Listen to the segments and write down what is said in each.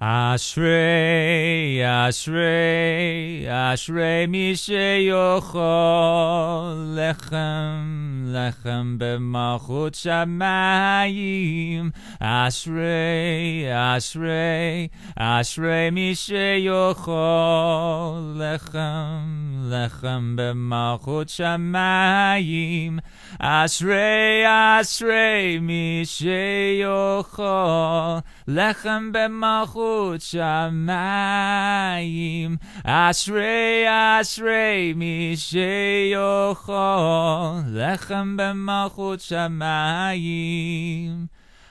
Ashrei, Ashrei, Ashrei mi sheyochol lechem, lechem b'malchut shamayim. Ashrei, Ashrei, Ashrei mi sheyochol lechem, lechem b'malchut shamayim. Ashrei, Ashrei mi sheyochol lechem b'malchut Ruach Shamayim Ashrei Ashrei Mishay Lechem Ben Malchut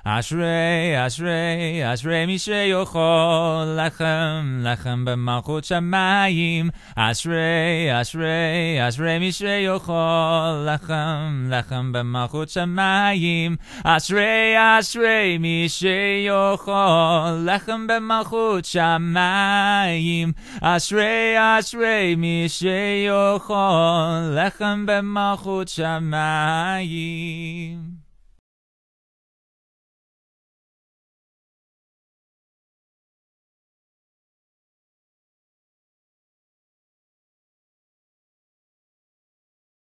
Ashrei, Ashrei, Ashrei Mishrei Yochol Lechem, Lechem B'Malchut Shamayim. Ashrei, Ashrei, Ashrei Mishrei Yochol Lechem, Lechem B'Malchut Shamayim. Ashrei, Ashrei Mishrei Yochol Lechem B'Malchut Shamayim. Ashrei, Ashrei Mishrei Yochol Lechem B'Malchut Shamayim.